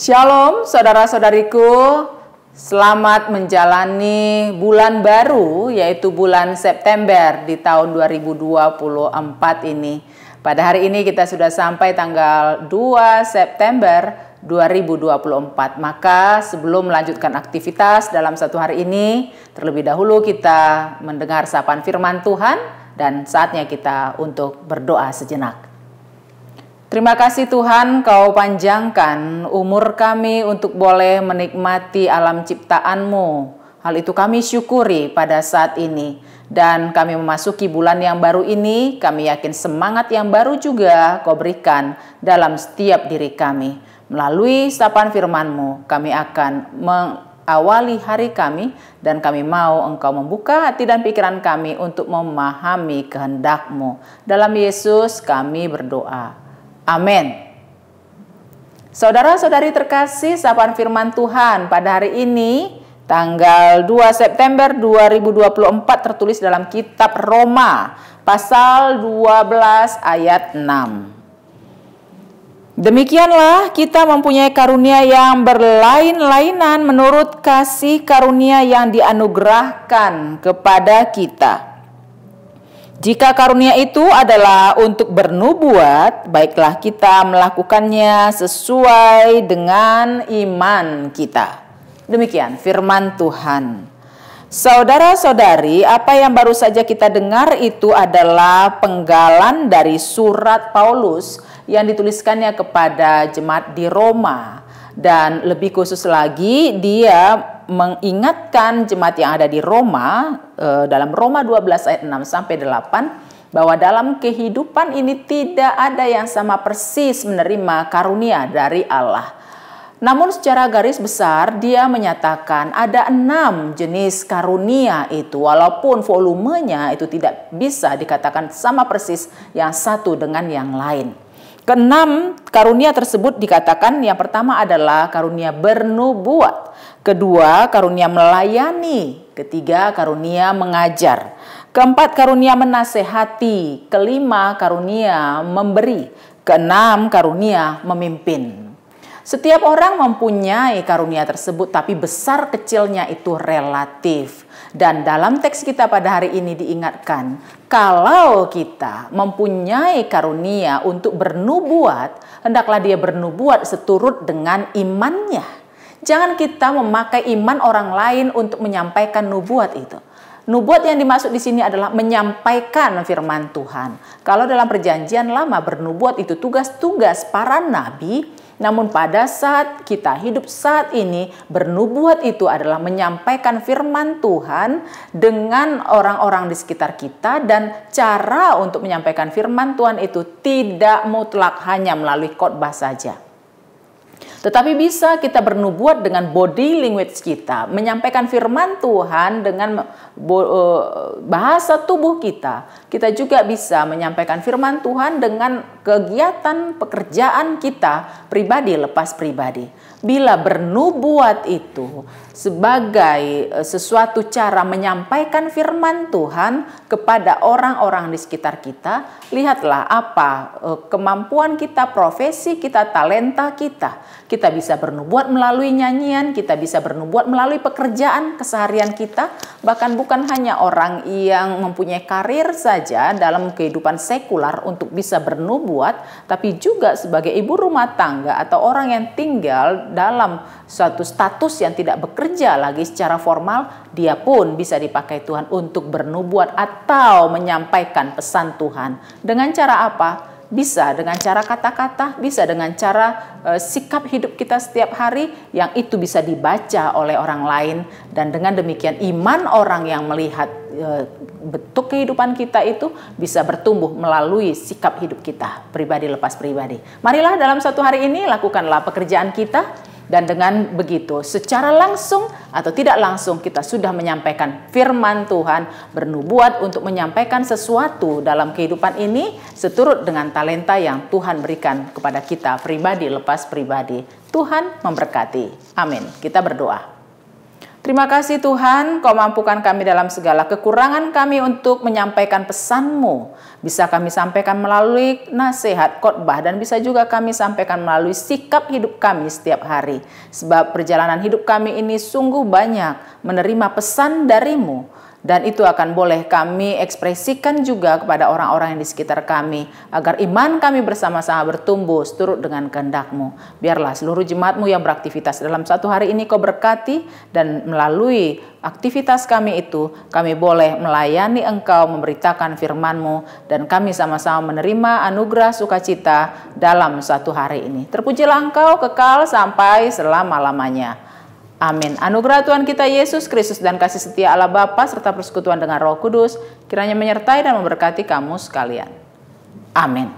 Shalom saudara-saudariku, selamat menjalani bulan baru yaitu bulan September di tahun 2024 ini. Pada hari ini kita sudah sampai tanggal 2 September 2024. Maka sebelum melanjutkan aktivitas dalam satu hari ini, terlebih dahulu kita mendengar sapaan firman Tuhan dan saatnya kita untuk berdoa sejenak. Terima kasih Tuhan kau panjangkan umur kami untuk boleh menikmati alam ciptaanmu. Hal itu kami syukuri pada saat ini. Dan kami memasuki bulan yang baru ini, kami yakin semangat yang baru juga kau berikan dalam setiap diri kami. Melalui sapan firmanmu, kami akan mengawali hari kami dan kami mau engkau membuka hati dan pikiran kami untuk memahami kehendakmu. Dalam Yesus kami berdoa. Amin. Saudara-saudari terkasih, sapaan firman Tuhan pada hari ini tanggal 2 September 2024 tertulis dalam kitab Roma pasal 12 ayat 6. Demikianlah kita mempunyai karunia yang berlain-lainan menurut kasih karunia yang dianugerahkan kepada kita. Jika karunia itu adalah untuk bernubuat, baiklah kita melakukannya sesuai dengan iman kita. Demikian firman Tuhan. Saudara-saudari, apa yang baru saja kita dengar itu adalah penggalan dari surat Paulus yang dituliskannya kepada jemaat di Roma. Dan lebih khusus lagi dia mengingatkan jemaat yang ada di Roma eh, dalam Roma 12 ayat 6 sampai 8 bahwa dalam kehidupan ini tidak ada yang sama persis menerima karunia dari Allah. Namun secara garis besar dia menyatakan ada enam jenis karunia itu walaupun volumenya itu tidak bisa dikatakan sama persis yang satu dengan yang lain. Keenam, karunia tersebut dikatakan yang pertama adalah karunia bernubuat, kedua karunia melayani, ketiga karunia mengajar, keempat karunia menasehati, kelima karunia memberi, keenam karunia memimpin. Setiap orang mempunyai karunia tersebut, tapi besar kecilnya itu relatif. Dan dalam teks kita pada hari ini diingatkan, kalau kita mempunyai karunia untuk bernubuat, hendaklah dia bernubuat seturut dengan imannya. Jangan kita memakai iman orang lain untuk menyampaikan nubuat itu. Nubuat yang dimaksud di sini adalah menyampaikan firman Tuhan. Kalau dalam perjanjian lama bernubuat itu tugas-tugas para nabi namun pada saat kita hidup saat ini, bernubuat itu adalah menyampaikan firman Tuhan dengan orang-orang di sekitar kita dan cara untuk menyampaikan firman Tuhan itu tidak mutlak hanya melalui khotbah saja. Tetapi bisa kita bernubuat dengan body language kita, menyampaikan firman Tuhan dengan eh, bahasa tubuh kita. Kita juga bisa menyampaikan firman Tuhan dengan kegiatan pekerjaan kita pribadi lepas pribadi. Bila bernubuat itu sebagai eh, sesuatu cara menyampaikan firman Tuhan kepada orang-orang di sekitar kita, lihatlah apa eh, kemampuan kita, profesi kita, talenta kita kita bisa bernubuat melalui nyanyian, kita bisa bernubuat melalui pekerjaan keseharian kita, bahkan bukan hanya orang yang mempunyai karir saja dalam kehidupan sekular untuk bisa bernubuat, tapi juga sebagai ibu rumah tangga atau orang yang tinggal dalam suatu status yang tidak bekerja lagi secara formal, dia pun bisa dipakai Tuhan untuk bernubuat atau menyampaikan pesan Tuhan. Dengan cara apa? Bisa dengan cara kata-kata, bisa dengan cara e, sikap hidup kita setiap hari yang itu bisa dibaca oleh orang lain dan dengan demikian iman orang yang melihat e, bentuk kehidupan kita itu bisa bertumbuh melalui sikap hidup kita pribadi lepas pribadi. Marilah dalam satu hari ini lakukanlah pekerjaan kita dan dengan begitu, secara langsung atau tidak langsung kita sudah menyampaikan firman Tuhan, bernubuat untuk menyampaikan sesuatu dalam kehidupan ini seturut dengan talenta yang Tuhan berikan kepada kita pribadi lepas pribadi. Tuhan memberkati. Amin. Kita berdoa. Terima kasih Tuhan, Kau mampukan kami dalam segala kekurangan kami untuk menyampaikan pesanMu. Bisa kami sampaikan melalui nasihat khotbah dan bisa juga kami sampaikan melalui sikap hidup kami setiap hari. Sebab perjalanan hidup kami ini sungguh banyak menerima pesan darimu dan itu akan boleh kami ekspresikan juga kepada orang-orang yang di sekitar kami agar iman kami bersama-sama bertumbuh seturut dengan kehendakmu biarlah seluruh jemaatmu yang beraktivitas dalam satu hari ini kau berkati dan melalui aktivitas kami itu kami boleh melayani engkau memberitakan firmanmu dan kami sama-sama menerima anugerah sukacita dalam satu hari ini terpujilah engkau kekal sampai selama-lamanya Amin. Anugerah Tuhan kita Yesus Kristus dan kasih setia Allah Bapa serta persekutuan dengan Roh Kudus kiranya menyertai dan memberkati kamu sekalian. Amin.